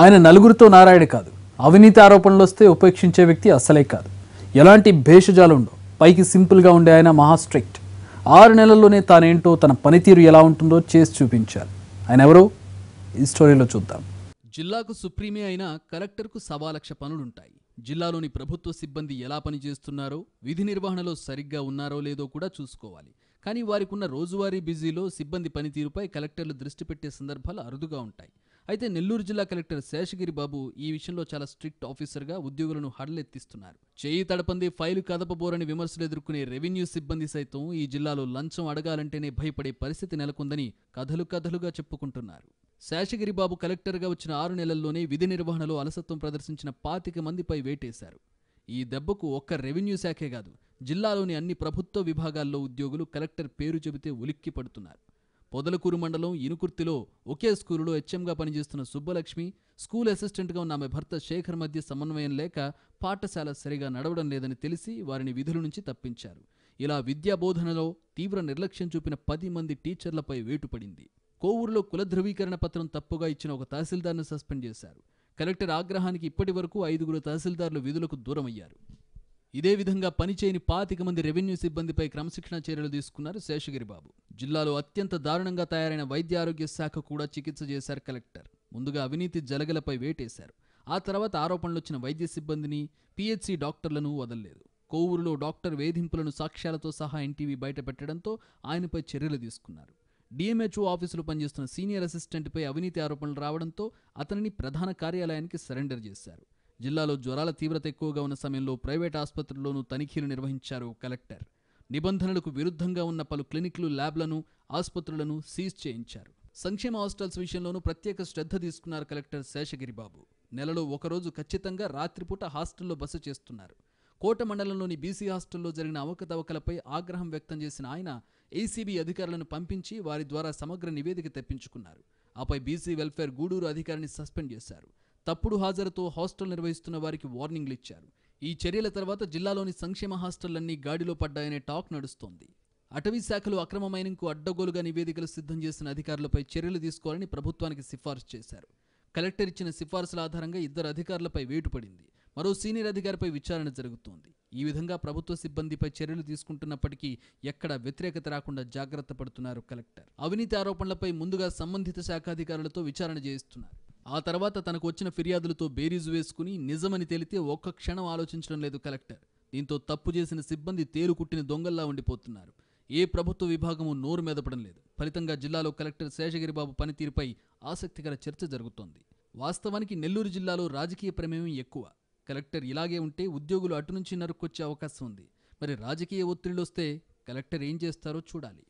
ఆయన నలుగురితో నారాయణ కాదు అవినీతి ఆరోపణలు వస్తే ఉపేక్షించే వ్యక్తి అసలే కాదు ఎలాంటి భేషజాలు ఉండవు పైకి సింపుల్గా ఉండే ఆయన మహా స్ట్రిక్ట్ ఆరు నెలల్లోనే తానేంటో తన పనితీరు ఎలా ఉంటుందో చేసి చూపించారు ఆయన ఎవరో ఈ స్టోరీలో చూద్దాం జిల్లాకు సుప్రీమే అయినా కలెక్టర్కు సవాలక్ష పనులుంటాయి జిల్లాలోని ప్రభుత్వ సిబ్బంది ఎలా పనిచేస్తున్నారో విధి నిర్వహణలో సరిగ్గా ఉన్నారో లేదో కూడా చూసుకోవాలి కానీ వారికి ఉన్న రోజువారీ బిజీలో సిబ్బంది పనితీరుపై కలెక్టర్లు దృష్టి పెట్టే సందర్భాలు అరుదుగా ఉంటాయి అయితే నెల్లూరు జిల్లా కలెక్టర్ శేషగిరి బాబు ఈ విషయంలో చాలా స్ట్రిక్ట్ ఆఫీసర్గా ఉద్యోగులను హడలెత్తిస్తున్నారు చేయి తడపంది ఫైలు కదపబోరని విమర్శలు ఎదుర్కొనే రెవెన్యూ సిబ్బంది సైతం ఈ జిల్లాలో లంచం అడగాలంటేనే భయపడే పరిస్థితి నెలకొందని కథలు కథలుగా చెప్పుకుంటున్నారు శేషగిరి బాబు కలెక్టర్గా వచ్చిన ఆరు నెలల్లోనే విధి నిర్వహణలో అలసత్వం ప్రదర్శించిన పాతిక మందిపై వేటేశారు ఈ దెబ్బకు ఒక్క రెవెన్యూ శాఖే కాదు జిల్లాలోని అన్ని ప్రభుత్వ విభాగాల్లో ఉద్యోగులు కలెక్టర్ పేరు చెబితే ఉలిక్కి పడుతున్నారు పొదలకూరు మండలం ఇనుకుర్తిలో ఒకే స్కూలులో హెచ్ఎంగా పనిచేస్తున్న సుబ్బలక్ష్మి స్కూల్ అసిస్టెంట్గా ఉన్న ఆమె భర్త శేఖర్ మధ్య సమన్వయం లేక పాఠశాల సరిగా నడవడం లేదని తెలిసి వారిని విధుల నుంచి తప్పించారు ఇలా విద్యాబోధనలో తీవ్ర నిర్లక్ష్యం చూపిన పది మంది టీచర్లపై వేటుపడింది కోవూరులో కుల ధృవీకరణ పత్రం తప్పుగా ఇచ్చిన ఒక తహసీల్దార్ను సస్పెండ్ చేశారు కలెక్టర్ ఆగ్రహానికి ఇప్పటి వరకు ఐదుగురు తహసీల్దార్లు విధులకు దూరమయ్యారు ఇదే విధంగా పనిచేయని పాతిక మంది రెవెన్యూ సిబ్బందిపై క్రమశిక్షణ చర్యలు తీసుకున్నారు శేషగిరిబాబు జిల్లాలో అత్యంత దారుణంగా తయారైన వైద్య ఆరోగ్య శాఖ కూడా చికిత్స చేశారు కలెక్టర్ ముందుగా అవినీతి జలగలపై వేటేశారు ఆ తర్వాత ఆరోపణలు వచ్చిన వైద్య సిబ్బందిని పిహెచ్సి డాక్టర్లను వదలలేదు కోవూరులో డాక్టర్ వేధింపులను సాక్ష్యాలతో సహా ఎన్టీవీ బయటపెట్టడంతో ఆయనపై చర్యలు తీసుకున్నారు డిఎంహెచ్ఓ ఆఫీసులో పనిచేస్తున్న సీనియర్ అసిస్టెంట్పై అవినీతి ఆరోపణలు రావడంతో అతనిని ప్రధాన కార్యాలయానికి సరెండర్ చేశారు జిల్లాలో జ్వరాల తీవ్రత ఎక్కువగా ఉన్న సమయంలో ప్రైవేట్ ఆసుపత్రుల్లోనూ తనిఖీలు నిర్వహించారు కలెక్టర్ నిబంధనలకు విరుద్ధంగా ఉన్న పలు క్లినిక్లు ల్యాబ్లను ఆసుపత్రులను సీజ్ చేయించారు సంక్షేమ హాస్టల్స్ విషయంలోనూ ప్రత్యేక శ్రద్ధ తీసుకున్నారు కలెక్టర్ శేషగిరిబాబు నెలలో ఒకరోజు ఖచ్చితంగా రాత్రిపూట హాస్టల్లో బస చేస్తున్నారు కోట మండలంలోని బీసీ హాస్టల్లో జరిగిన అవకతవకలపై ఆగ్రహం వ్యక్తం చేసిన ఆయన ఏసీబీ అధికారులను పంపించి వారి ద్వారా సమగ్ర నివేదిక తెప్పించుకున్నారు ఆపై బీసీ వెల్ఫేర్ గూడూరు అధికారిని సస్పెండ్ చేశారు తప్పుడు హాజరుతో హాస్టల్ నిర్వహిస్తున్న వారికి వార్నింగ్లు ఇచ్చారు ఈ చర్యల తర్వాత జిల్లాలోని సంక్షేమ హాస్టళ్లన్నీ గాడిలో పడ్డాయనే టాక్ నడుస్తోంది అటవీ శాఖలు అక్రమ మైనింగ్కు అడ్డగోలుగా నివేదికలు సిద్ధం చేసిన అధికారులపై చర్యలు తీసుకోవాలని ప్రభుత్వానికి సిఫార్సు చేశారు కలెక్టర్ ఇచ్చిన సిఫార్సుల ఆధారంగా ఇద్దరు అధికారులపై వేటు పడింది మరో సీనియర్ అధికారిపై విచారణ జరుగుతోంది ఈ విధంగా ప్రభుత్వ సిబ్బందిపై చర్యలు తీసుకుంటున్నప్పటికీ ఎక్కడ వ్యతిరేకత రాకుండా జాగ్రత్త పడుతున్నారు కలెక్టర్ అవినీతి ఆరోపణలపై ముందుగా సంబంధిత శాఖాధికారులతో విచారణ చేయిస్తున్నారు ఆ తర్వాత తనకు వచ్చిన ఫిర్యాదులతో బేరీజు వేసుకుని నిజమని తేలితే ఒక్క క్షణం ఆలోచించడం లేదు కలెక్టర్ దీంతో తప్పు చేసిన సిబ్బంది తేలు కుట్టిన దొంగల్లా ఉండిపోతున్నారు ఏ ప్రభుత్వ విభాగము నోరు మెదపడం లేదు ఫలితంగా జిల్లాలో కలెక్టర్ శేషగిరిబాబు పనితీరుపై ఆసక్తికర చర్చ జరుగుతోంది వాస్తవానికి నెల్లూరు జిల్లాలో రాజకీయ ప్రమేయం ఎక్కువ కలెక్టర్ ఇలాగే ఉంటే ఉద్యోగులు అటు నుంచి నరుక్కొచ్చే అవకాశం ఉంది మరి రాజకీయ ఒత్తిడిలు వస్తే కలెక్టర్ ఏం చేస్తారో చూడాలి